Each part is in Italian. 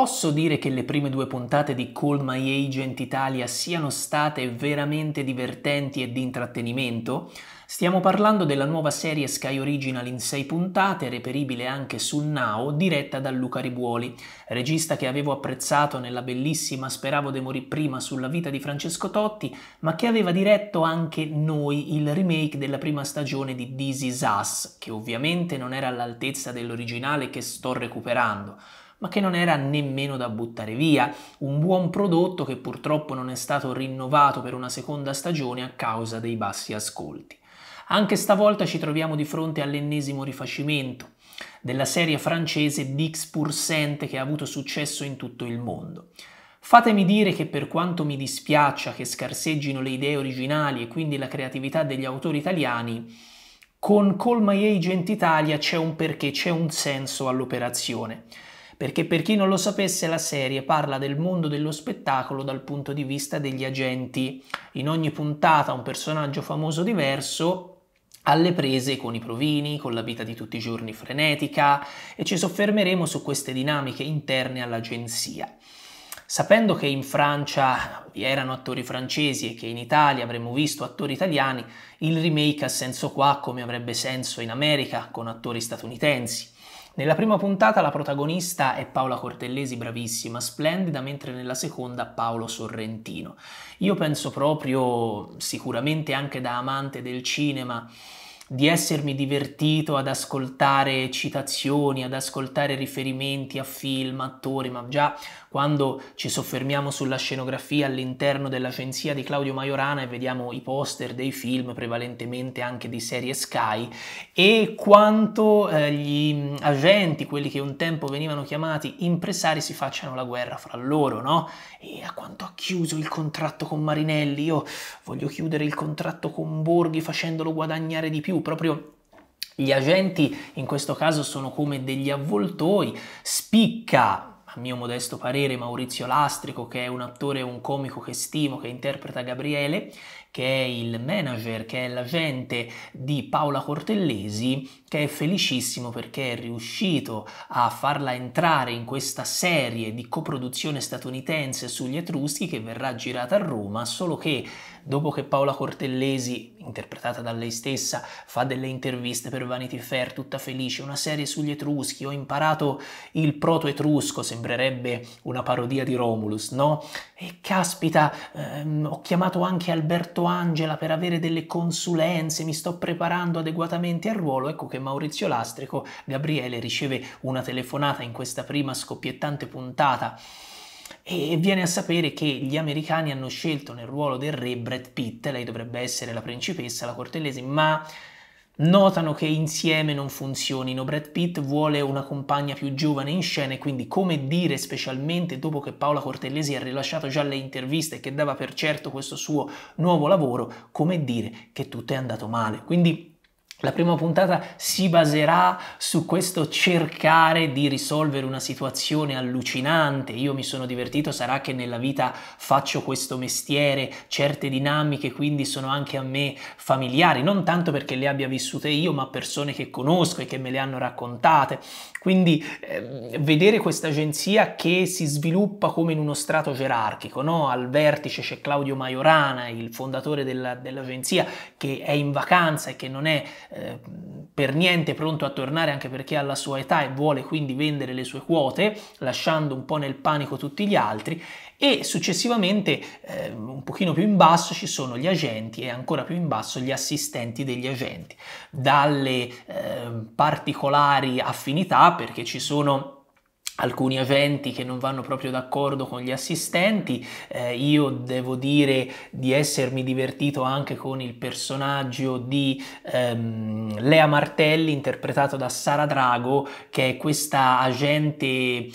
Posso dire che le prime due puntate di Call My Agent Italia siano state veramente divertenti e di intrattenimento? Stiamo parlando della nuova serie Sky Original in sei puntate, reperibile anche su Now, diretta da Luca Ribuoli, regista che avevo apprezzato nella bellissima Speravo de morì prima sulla vita di Francesco Totti, ma che aveva diretto anche Noi, il remake della prima stagione di This Is Us, che ovviamente non era all'altezza dell'originale che sto recuperando ma che non era nemmeno da buttare via, un buon prodotto che purtroppo non è stato rinnovato per una seconda stagione a causa dei bassi ascolti. Anche stavolta ci troviamo di fronte all'ennesimo rifacimento della serie francese Dix Pour che ha avuto successo in tutto il mondo. Fatemi dire che per quanto mi dispiaccia che scarseggino le idee originali e quindi la creatività degli autori italiani, con Call My Agent Italia c'è un perché, c'è un senso all'operazione perché per chi non lo sapesse la serie parla del mondo dello spettacolo dal punto di vista degli agenti. In ogni puntata un personaggio famoso diverso alle prese con i provini, con la vita di tutti i giorni frenetica e ci soffermeremo su queste dinamiche interne all'agenzia. Sapendo che in Francia vi erano attori francesi e che in Italia avremmo visto attori italiani, il remake ha senso qua come avrebbe senso in America con attori statunitensi. Nella prima puntata la protagonista è Paola Cortellesi, bravissima, splendida, mentre nella seconda Paolo Sorrentino. Io penso proprio, sicuramente anche da amante del cinema, di essermi divertito ad ascoltare citazioni, ad ascoltare riferimenti a film, attori, ma già quando ci soffermiamo sulla scenografia all'interno dell'agenzia di Claudio Majorana e vediamo i poster dei film, prevalentemente anche di serie Sky, e quanto eh, gli agenti, quelli che un tempo venivano chiamati impresari, si facciano la guerra fra loro, no? E a quanto ha chiuso il contratto con Marinelli, io voglio chiudere il contratto con Borghi facendolo guadagnare di più, proprio gli agenti in questo caso sono come degli avvoltoi, spicca a mio modesto parere Maurizio Lastrico che è un attore e un comico che stimo, che interpreta Gabriele, che è il manager, che è l'agente di Paola Cortellesi, che è felicissimo perché è riuscito a farla entrare in questa serie di coproduzione statunitense sugli Etruschi che verrà girata a Roma, solo che dopo che Paola Cortellesi, interpretata da lei stessa, fa delle interviste per Vanity Fair tutta felice, una serie sugli Etruschi, ho imparato il proto-etrusco, sembrerebbe una parodia di Romulus, no? E caspita, ehm, ho chiamato anche Alberto certo Angela per avere delle consulenze, mi sto preparando adeguatamente al ruolo, ecco che Maurizio Lastrico, Gabriele riceve una telefonata in questa prima scoppiettante puntata e viene a sapere che gli americani hanno scelto nel ruolo del re Brad Pitt, lei dovrebbe essere la principessa, la cortellesi, ma Notano che insieme non funzionino, Brad Pitt vuole una compagna più giovane in scena e quindi come dire specialmente dopo che Paola Cortellesi ha rilasciato già le interviste e che dava per certo questo suo nuovo lavoro, come dire che tutto è andato male. Quindi la prima puntata si baserà su questo cercare di risolvere una situazione allucinante. Io mi sono divertito, sarà che nella vita faccio questo mestiere, certe dinamiche quindi sono anche a me familiari, non tanto perché le abbia vissute io, ma persone che conosco e che me le hanno raccontate. Quindi eh, vedere questa agenzia che si sviluppa come in uno strato gerarchico, no? al vertice c'è Claudio Majorana, il fondatore della, dell'agenzia, che è in vacanza e che non è Ehm, per niente pronto a tornare anche perché ha la sua età e vuole quindi vendere le sue quote, lasciando un po' nel panico tutti gli altri e successivamente eh, un pochino più in basso ci sono gli agenti e ancora più in basso gli assistenti degli agenti, dalle eh, particolari affinità perché ci sono alcuni agenti che non vanno proprio d'accordo con gli assistenti, eh, io devo dire di essermi divertito anche con il personaggio di ehm, Lea Martelli interpretato da Sara Drago che è questa agente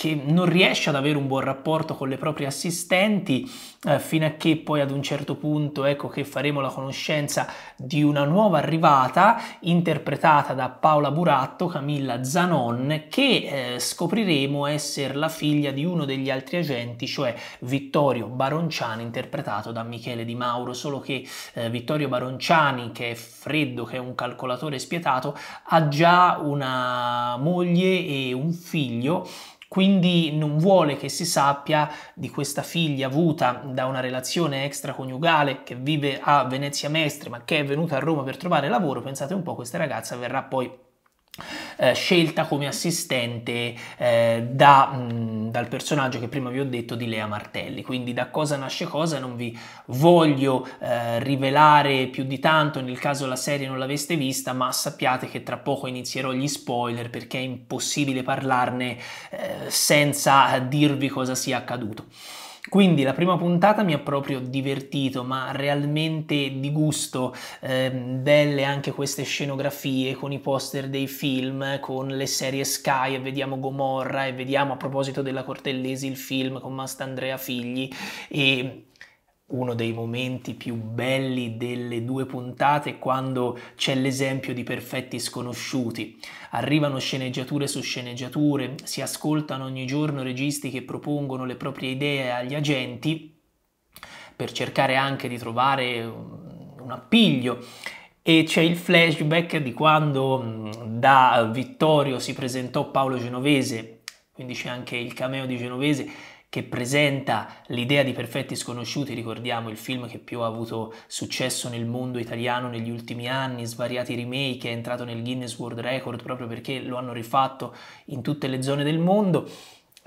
che non riesce ad avere un buon rapporto con le proprie assistenti eh, fino a che poi ad un certo punto ecco che faremo la conoscenza di una nuova arrivata interpretata da Paola Buratto, Camilla Zanon che eh, scopriremo essere la figlia di uno degli altri agenti cioè Vittorio Baronciani interpretato da Michele Di Mauro solo che eh, Vittorio Baronciani che è freddo, che è un calcolatore spietato ha già una moglie e un figlio quindi non vuole che si sappia di questa figlia avuta da una relazione extraconiugale che vive a Venezia Mestre ma che è venuta a Roma per trovare lavoro, pensate un po' questa ragazza verrà poi eh, scelta come assistente eh, da, mh, dal personaggio che prima vi ho detto di Lea Martelli. Quindi da cosa nasce cosa non vi voglio eh, rivelare più di tanto nel caso la serie non l'aveste vista, ma sappiate che tra poco inizierò gli spoiler perché è impossibile parlarne eh, senza dirvi cosa sia accaduto. Quindi la prima puntata mi ha proprio divertito, ma realmente di gusto, eh, belle anche queste scenografie con i poster dei film, con le serie Sky e vediamo Gomorra e vediamo a proposito della Cortellesi il film con Mastandrea Figli e uno dei momenti più belli delle due puntate quando c'è l'esempio di perfetti sconosciuti. Arrivano sceneggiature su sceneggiature, si ascoltano ogni giorno registi che propongono le proprie idee agli agenti per cercare anche di trovare un appiglio e c'è il flashback di quando mm, da Vittorio si presentò Paolo Genovese, quindi c'è anche il cameo di Genovese che presenta l'idea di Perfetti Sconosciuti, ricordiamo il film che più ha avuto successo nel mondo italiano negli ultimi anni, svariati remake, è entrato nel Guinness World Record proprio perché lo hanno rifatto in tutte le zone del mondo.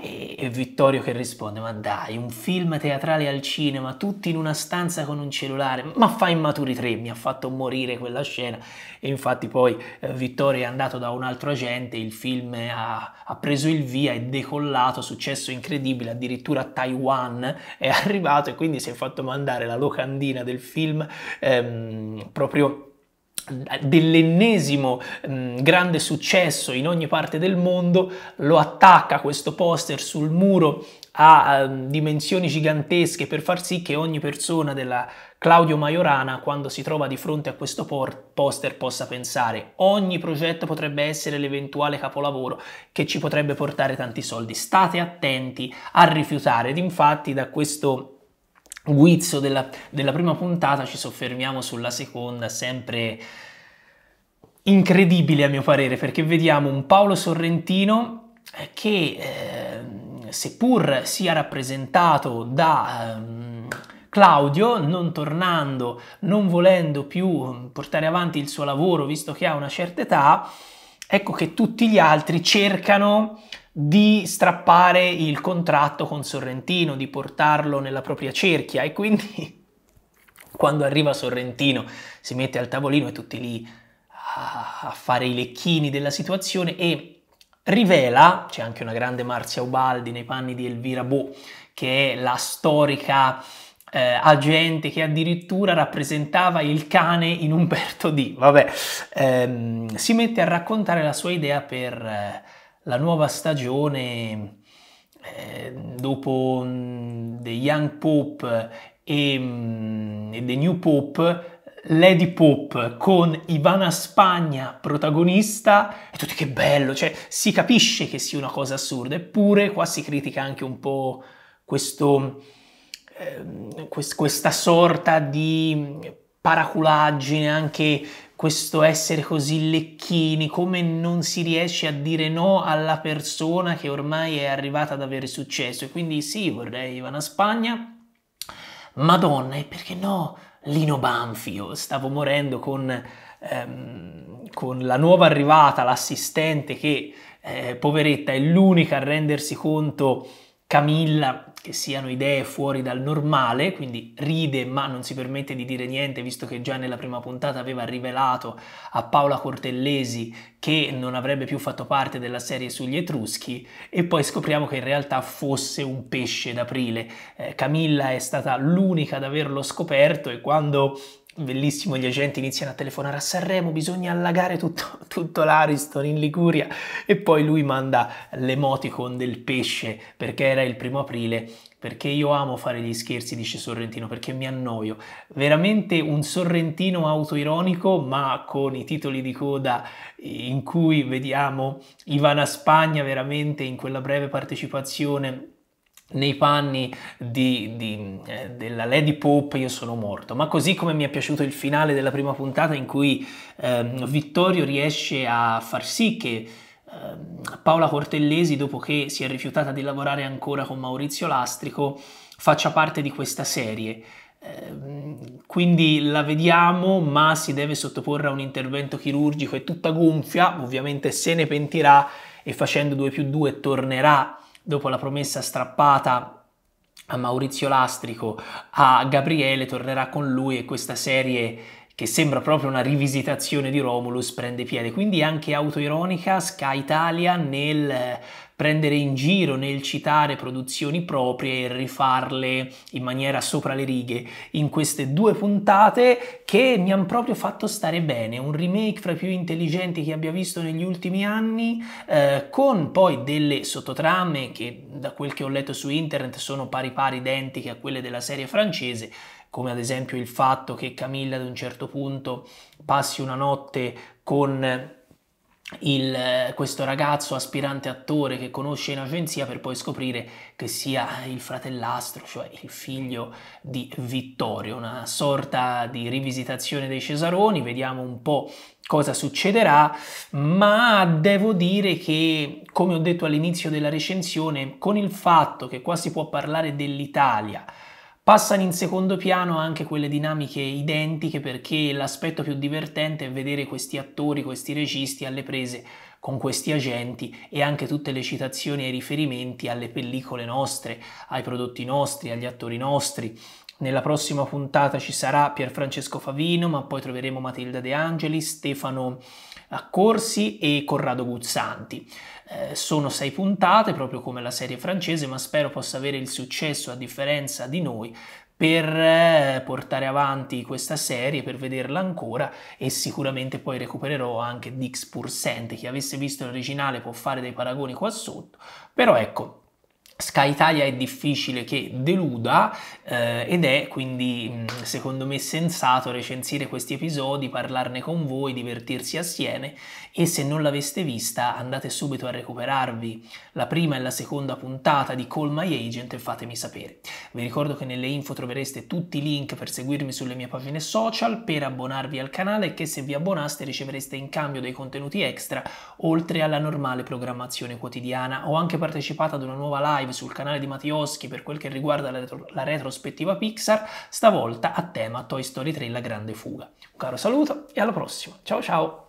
E Vittorio che risponde, ma dai, un film teatrale al cinema, tutti in una stanza con un cellulare, ma fa Immaturi 3, mi ha fatto morire quella scena. E infatti poi eh, Vittorio è andato da un altro agente, il film ha, ha, preso il via, è decollato, successo incredibile, addirittura a Taiwan è arrivato e quindi si è fatto mandare la locandina del film ehm, proprio dell'ennesimo mm, grande successo in ogni parte del mondo, lo attacca questo poster sul muro a mm, dimensioni gigantesche per far sì che ogni persona della Claudio Majorana, quando si trova di fronte a questo poster, possa pensare ogni progetto potrebbe essere l'eventuale capolavoro che ci potrebbe portare tanti soldi. State attenti a rifiutare ed infatti da questo guizzo della, della prima puntata ci soffermiamo sulla seconda, sempre incredibile a mio parere, perché vediamo un Paolo Sorrentino che eh, seppur sia rappresentato da eh, Claudio, non tornando, non volendo più ehm, portare avanti il suo lavoro, visto che ha una certa età, ecco che tutti gli altri cercano di strappare il contratto con Sorrentino, di portarlo nella propria cerchia e quindi quando arriva Sorrentino si mette al tavolino e tutti lì a fare i lecchini della situazione e rivela, c'è anche una grande Marzia Ubaldi nei panni di Elvira Bo, che è la storica eh, agente che addirittura rappresentava il cane in Umberto D. Vabbè, ehm, si mette a raccontare la sua idea per... Eh, la nuova stagione eh, dopo mh, mm, The Young Pope e, mh, mm, e The New Pope Lady Pop con Ivana Spagna protagonista e tutti che bello, cioè si capisce che sia una cosa assurda, eppure qua si critica anche un po' questo, eh, quest- questa sorta di paraculaggine anche questo essere così lecchini, come non si riesce a dire no alla persona che ormai è arrivata ad avere successo. E quindi sì, vorrei Ivana Spagna. Madonna, e perché no? Lino Banfio, stavo morendo con, ehm, con la nuova arrivata, l'assistente che, eh, poveretta, è l'unica a rendersi conto Camilla che siano idee fuori dal normale, quindi ride ma non si permette di dire niente visto che già nella prima puntata aveva rivelato a Paola Cortellesi che non avrebbe più fatto parte della serie sugli Etruschi e poi scopriamo che in realtà fosse un pesce d'aprile. Eh, Camilla è stata l'unica ad averlo scoperto e quando bellissimo, gli agenti iniziano a telefonare a Sanremo, bisogna allagare tutto, tutto l'Ariston in Liguria e poi lui manda l'emoticon del pesce perché era il primo aprile, perché io amo fare gli scherzi, dice Sorrentino, perché mi annoio. Veramente un Sorrentino autoironico, ma con i titoli di coda in cui vediamo Ivana Spagna veramente in quella breve partecipazione nei panni di, di, eh, della Lady Pope io sono morto, ma così come mi è piaciuto il finale della prima puntata in cui ehm, Vittorio riesce a far sì che ehm, Paola Cortellesi, dopo che si è rifiutata di lavorare ancora con Maurizio Lastrico, faccia parte di questa serie. Ehm, quindi la vediamo, ma si deve sottoporre a un intervento chirurgico e tutta gonfia, ovviamente se ne pentirà e facendo 2 più 2 tornerà dopo la promessa strappata a Maurizio Lastrico, a Gabriele, tornerà con lui e questa serie che sembra proprio una rivisitazione di Romulus prende piede, quindi anche autoironica Sky Italia nel prendere in giro nel citare produzioni proprie e rifarle in maniera sopra le righe in queste due puntate che mi hanno proprio fatto stare bene, un remake fra i più intelligenti che abbia visto negli ultimi anni, eh, con poi delle sottotramme che da quel che ho letto su internet sono pari pari identiche a quelle della serie francese, come ad esempio il fatto che Camilla ad un certo punto passi una notte con il, eh, questo ragazzo aspirante attore che conosce in agenzia per poi scoprire che sia il fratellastro, cioè il figlio di Vittorio, una sorta di rivisitazione dei Cesaroni, vediamo un po' cosa succederà, ma devo dire che, come ho detto all'inizio della recensione, con il fatto che qua si può parlare dell'Italia, Passano in secondo piano anche quelle dinamiche identiche perché l'aspetto più divertente è vedere questi attori, questi registi alle prese con questi agenti e anche tutte le citazioni e i riferimenti alle pellicole nostre, ai prodotti nostri, agli attori nostri. Nella prossima puntata ci sarà Pierfrancesco Favino, ma poi troveremo Matilda De Angeli, Stefano Accorsi e Corrado Guzzanti. Eh, sono sei puntate, proprio come la serie francese, ma spero possa avere il successo, a differenza di noi, per eh, portare avanti questa serie, per vederla ancora e sicuramente poi recupererò anche Dix Pursente. chi avesse visto l'originale può fare dei paragoni qua sotto, però ecco, Sky Italia è difficile che deluda eh, ed è quindi mm, secondo me sensato recensire questi episodi, parlarne con voi, divertirsi assieme e se non l'aveste vista andate subito a recuperarvi la prima e la seconda puntata di Call My Agent e fatemi sapere. Vi ricordo che nelle info trovereste tutti i link per seguirmi sulle mie pagine social, per abbonarvi al canale e che se vi abbonaste ricevereste in cambio dei contenuti extra oltre alla normale programmazione quotidiana. Ho anche partecipato ad una nuova live live sul canale di Mattioschi per quel che riguarda la, retro- la retrospettiva Pixar, stavolta a tema Toy Story 3 La Grande Fuga. Un caro saluto e alla prossima. Ciao ciao!